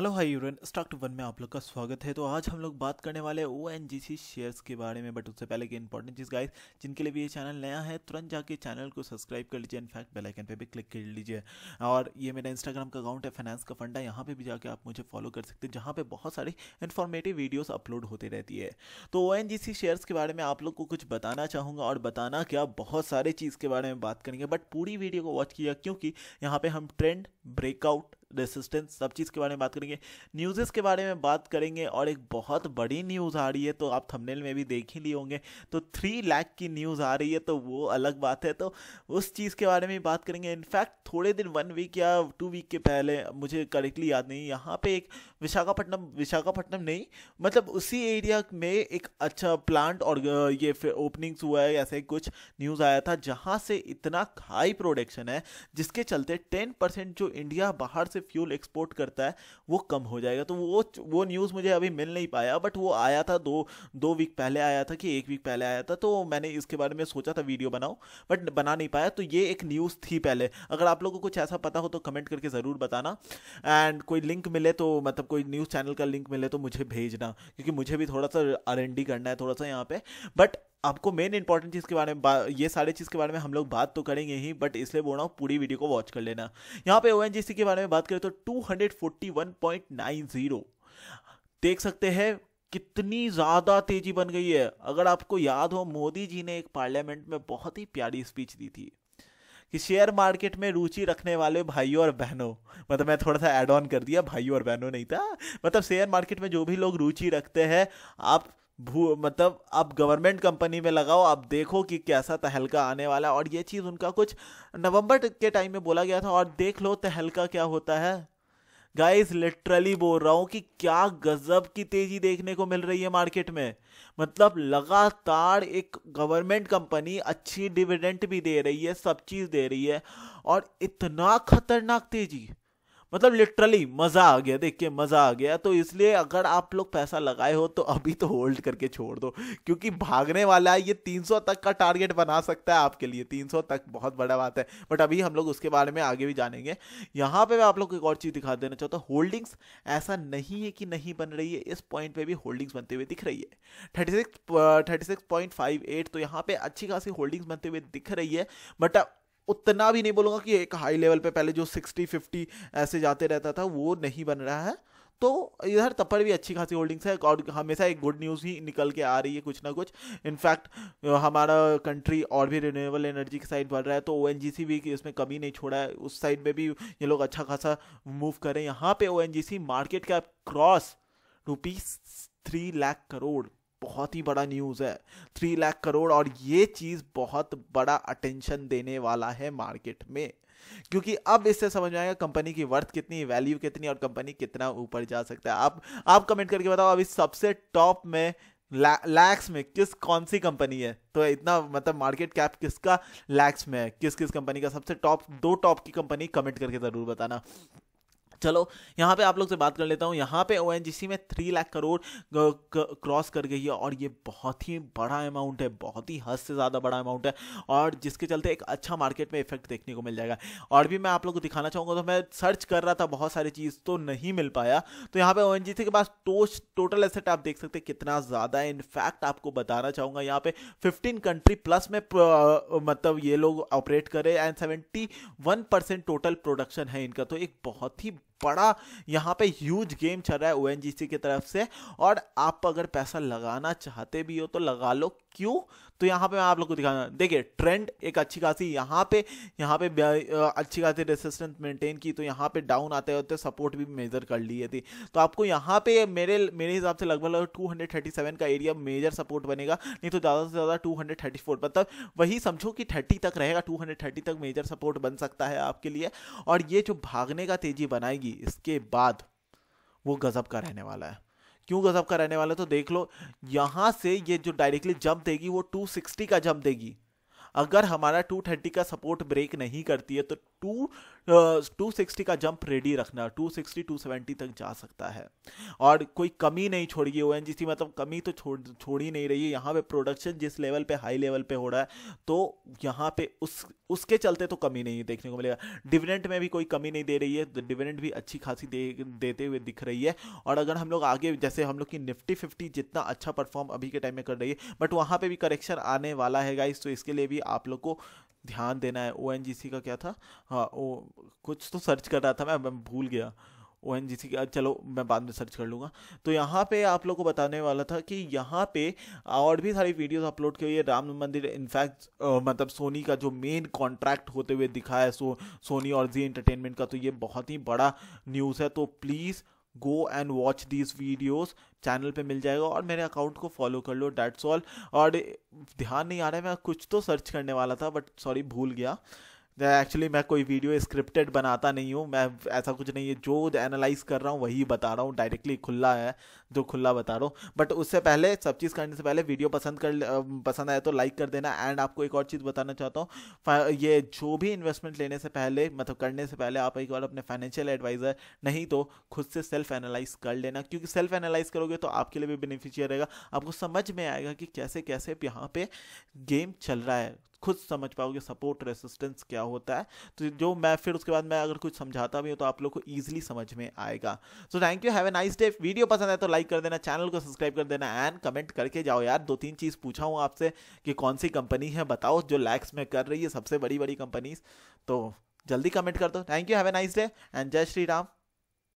hello hi यूरन stock two one में आप लोग का स्वागत है तो आज हम लोग बात करने वाले ओ एन जी सी शेयर्स के बारे में बट उससे पहले की इंपॉर्टेंट चीज़ गाइस जिनके लिए भी ये चैनल नया है तुरंत जाके चैनल को सब्सक्राइब कर लीजिए इनफैक्ट बेल आइकन पे भी क्लिक कर लीजिए और ये मेरा इंस्टाग्राम का अकाउंट है फाइनेंस का फंडा यहाँ पर भी जाके आप मुझे फॉलो कर सकते हैं जहाँ पर बहुत सारी इन्फॉर्मेटिव वीडियोज़ अपलोड होती रहती है तो ओ एन जी सी शेयर्स के बारे में आप लोग को कुछ बताना चाहूँगा और बताना क्या बहुत सारे चीज़ के बारे में बात करेंगे बट पूरी वीडियो को वॉच किया क्योंकि यहाँ पर हम ट्रेंड ब्रेकआउट रेसिस्टेंस सब चीज़ के बारे में बात करेंगे न्यूज़ेस के बारे में बात करेंगे और एक बहुत बड़ी न्यूज़ आ रही है तो आप थंबनेल में भी देख ही लिए होंगे तो थ्री लाख की न्यूज़ आ रही है तो वो अलग बात है तो उस चीज़ के बारे में बात करेंगे इनफैक्ट थोड़े दिन वन वीक या टू वीक के पहले मुझे करेक्टली याद नहीं यहाँ पे एक विशाखापट्टनम विशाखापट्टनम नहीं मतलब उसी एरिया में एक अच्छा प्लांट और ये फिर ओपनिंग्स हुआ है ऐसे कुछ न्यूज़ आया था जहाँ से इतना हाई प्रोडक्शन है जिसके चलते टेन परसेंट जो इंडिया बाहर से से फ्यूल एक्सपोर्ट करता है वो कम हो जाएगा तो वो वो न्यूज़ मुझे अभी मिल नहीं पाया बट वो आया था दो दो वीक पहले आया था कि एक वीक पहले आया था तो मैंने इसके बारे में सोचा था वीडियो बनाऊँ बट बना नहीं पाया तो ये एक न्यूज़ थी पहले अगर आप लोगों को कुछ ऐसा पता हो तो कमेंट करके ज़रूर बताना एंड कोई लिंक मिले तो मतलब कोई न्यूज़ चैनल का लिंक मिले तो मुझे भेजना क्योंकि मुझे भी थोड़ा सा आर करना है थोड़ा सा यहाँ पे बट आपको मेन इंपॉर्टेंट चीज़ के बारे में ये सारे चीज़ के बारे में हम लोग बात तो करेंगे ही बट इसलिए बोल रहा हूँ पूरी वीडियो को वॉच कर लेना यहाँ पे ओ के बारे में बात करें तो टू देख सकते हैं कितनी ज़्यादा तेजी बन गई है अगर आपको याद हो मोदी जी ने एक पार्लियामेंट में बहुत ही प्यारी स्पीच दी थी कि शेयर मार्केट में रुचि रखने वाले भाइयों और बहनों मतलब मैं थोड़ा सा एड ऑन कर दिया भाइयों और बहनों नहीं था मतलब शेयर मार्केट में जो भी लोग रुचि रखते हैं आप भू मतलब आप गवर्नमेंट कंपनी में लगाओ आप देखो कि कैसा तहलका आने वाला है और ये चीज़ उनका कुछ नवंबर के टाइम में बोला गया था और देख लो तहलका क्या होता है गाइस लिटरली बोल रहा हूँ कि क्या गजब की तेजी देखने को मिल रही है मार्केट में मतलब लगातार एक गवर्नमेंट कंपनी अच्छी डिविडेंट भी दे रही है सब चीज़ दे रही है और इतना खतरनाक तेजी मतलब लिटरली मजा आ गया देख के मजा आ गया तो इसलिए अगर आप लोग पैसा लगाए हो तो अभी तो होल्ड करके छोड़ दो क्योंकि भागने वाला है ये 300 तक का टारगेट बना सकता है आपके लिए 300 तक बहुत बड़ा बात है बट अभी हम लोग उसके बारे में आगे भी जानेंगे यहाँ पे मैं आप लोग को एक और चीज़ दिखा देना चाहता हूँ होल्डिंग्स ऐसा नहीं है कि नहीं बन रही है इस पॉइंट पे भी होल्डिंग्स बनते हुए दिख रही है thirty six thirty six point five eight तो यहाँ पे अच्छी खासी होल्डिंग्स बनते हुए दिख रही है बट उतना भी नहीं बोलूंगा कि एक हाई लेवल पे पहले जो सिक्सटी फिफ्टी ऐसे जाते रहता था वो नहीं बन रहा है तो इधर तपड़ भी अच्छी खासी होल्डिंग्स है और हमेशा एक गुड न्यूज़ ही निकल के आ रही है कुछ ना कुछ इनफैक्ट हमारा कंट्री और भी रिन्यूएबल एनर्जी की साइड बढ़ रहा है तो ओ भी इसमें कमी नहीं छोड़ा है उस साइड में भी ये लोग अच्छा खासा मूव करें यहाँ पे ओ market cap cross rupees three lakh crore बहुत ही बड़ा न्यूज़ है थ्री लाख करोड़ और ये चीज़ बहुत बड़ा अटेंशन देने वाला है मार्केट में क्योंकि अब इससे समझ में आएगा कंपनी की वर्थ कितनी वैल्यू कितनी और कंपनी कितना ऊपर जा सकता है आप आप कमेंट करके बताओ अभी सबसे टॉप में लैक्स में किस कौन सी कंपनी है तो इतना मतलब मार्केट कैप किसका लैक्स में है किस किस कंपनी का सबसे टॉप दो टॉप की कंपनी कमेंट करके ज़रूर बताना चलो यहाँ पे आप लोग से बात कर लेता हूँ यहाँ पे ओ में थ्री लाख करोड़ क्रॉस कर गई है और ये बहुत ही बड़ा अमाउंट है बहुत ही हद से ज़्यादा बड़ा अमाउंट है और जिसके चलते एक अच्छा मार्केट में इफेक्ट देखने को मिल जाएगा और भी मैं आप लोग को दिखाना चाहूँगा तो मैं सर्च कर रहा था बहुत सारी चीज़ तो नहीं मिल पाया तो यहाँ पर ओ के पास टोच टोटल एसेट आप देख सकते कितना ज़्यादा है इनफैक्ट आपको बताना चाहूँगा यहाँ पर फिफ्टीन कंट्री प्लस में मतलब ये लोग ऑपरेट करें and seventy one percent total production है इनका तो एक बहुत ही बड़ा यहाँ पे ह्यूज गेम चल रहा है ओ की तरफ से और आप अगर पैसा लगाना चाहते भी हो तो लगा लो क्यों तो यहाँ पे मैं आप लोग को दिखाना देखिए ट्रेंड एक अच्छी खासी यहाँ पे यहाँ पे अच्छी खासी रेसिस्टेंस मेंटेन की तो यहाँ पे डाउन आते होते सपोर्ट भी मेजर कर लिए थी तो आपको यहाँ पे मेरे मेरे हिसाब से लगभग टू हंड्रेड थर्टी सेवन का एरिया मेजर सपोर्ट बनेगा नहीं तो ज़्यादा से ज़्यादा टू हंड्रेड थर्टी फोर मतलब वही समझो कि थर्टी तक रहेगा टू हंड्रेड थर्टी तक मेजर सपोर्ट बन सकता है आपके लिए और ये जो भागने का तेजी बनाएगी आएगी इसके बाद वो गज़ब का रहने वाला है क्यों गज़ब का रहने वाला है तो देख लो यहां से ये जो डायरेक्टली जंप देगी वो 260 का जंप देगी अगर हमारा 230 का सपोर्ट ब्रेक नहीं करती है तो टू टू सिक्सटी का जंप रेडी रखना टू सिक्सटी टू सेवेंटी तक जा सकता है और कोई कमी नहीं छोड़िए ओ एन जी सी मतलब कमी तो छोड़ छोड़ ही नहीं रही है यहाँ पे प्रोडक्शन जिस लेवल पे हाई लेवल पे हो रहा है तो यहाँ पे उस उसके चलते तो कमी नहीं देखने को मिलेगा डिविडेंट में भी कोई कमी नहीं दे रही है तो डिविडेंट भी अच्छी खासी दे देते हुए दिख रही है और अगर हम लोग आगे जैसे हम लोग की निफ्टी फिफ्टी जितना अच्छा परफॉर्म अभी के टाइम में कर रही है बट वहाँ पर भी करेक्शन आने वाला है गाइस तो इसके लिए भी भी आप लोग को ध्यान देना है ओ का क्या था हाँ ओ कुछ तो सर्च कर रहा था मैं, मैं भूल गया ओ एन जी सी चलो मैं बाद में सर्च कर लूँगा तो यहाँ पे आप लोग को बताने वाला था कि यहाँ पे और भी सारी वीडियोस अपलोड की हुई है राम मंदिर इनफैक्ट मतलब सोनी का जो मेन कॉन्ट्रैक्ट होते हुए दिखा है सो सोनी और जी एंटरटेनमेंट का तो ये बहुत ही बड़ा न्यूज़ है तो please go and watch these videos channel पे मिल जाएगा और मेरे अकाउंट को फॉलो कर लो डैट्स ऑल और ध्यान नहीं आ रहा है मैं कुछ तो सर्च करने वाला था बट सॉरी भूल गया एक्चुअली मैं कोई वीडियो स्क्रिप्टेड बनाता नहीं हूँ मैं ऐसा कुछ नहीं है जो एनालाइज कर रहा हूँ वही बता रहा हूँ डायरेक्टली खुला है जो खुला बता रहा हूँ बट उससे पहले सब चीज़ करने से पहले वीडियो पसंद कर पसंद आए तो लाइक कर देना एंड आपको एक और चीज़ बताना चाहता हूँ ये जो भी इन्वेस्टमेंट लेने से पहले मतलब करने से पहले आप एक बार अपने फाइनेंशियल एडवाइज़र नहीं तो खुद से सेल्फ एनालाइज कर लेना क्योंकि सेल्फ एनालाइज करोगे तो आपके लिए भी बेनिफिशियल रहेगा आपको समझ में आएगा कि कैसे कैसे यहाँ पे गेम चल रहा है खुद समझ पाओगे सपोर्ट रेसिस्टेंस क्या होता है तो जो मैं फिर उसके बाद मैं अगर कुछ समझाता भी हूँ तो आप लोग को ईजिली समझ में आएगा so thank you have a nice day video पसंद है तो लाइक कर देना चैनल को सब्सक्राइब कर देना एंड कमेंट करके जाओ यार दो तीन चीज़ पूछा हूँ आपसे कि कौन सी कंपनी है बताओ जो लैक्स में कर रही है सबसे बड़ी बड़ी कंपनीज तो जल्दी कमेंट कर दो thank you have a nice day and जय श्री राम